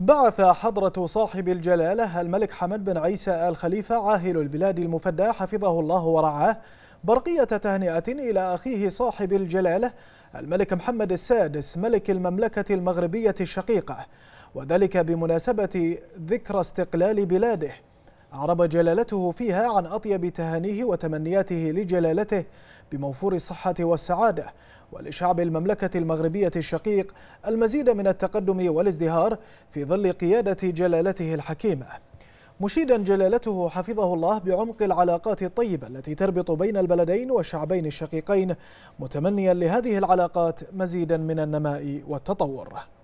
بعث حضرة صاحب الجلالة الملك حمد بن عيسى آل خليفة عاهل البلاد المفدى حفظه الله ورعاه برقية تهنئة إلى أخيه صاحب الجلالة الملك محمد السادس ملك المملكة المغربية الشقيقة وذلك بمناسبة ذكرى استقلال بلاده أعرب جلالته فيها عن أطيب تهانيه وتمنياته لجلالته بموفور الصحة والسعادة ولشعب المملكة المغربية الشقيق المزيد من التقدم والازدهار في ظل قيادة جلالته الحكيمة مشيدا جلالته حفظه الله بعمق العلاقات الطيبة التي تربط بين البلدين والشعبين الشقيقين متمنيا لهذه العلاقات مزيدا من النماء والتطور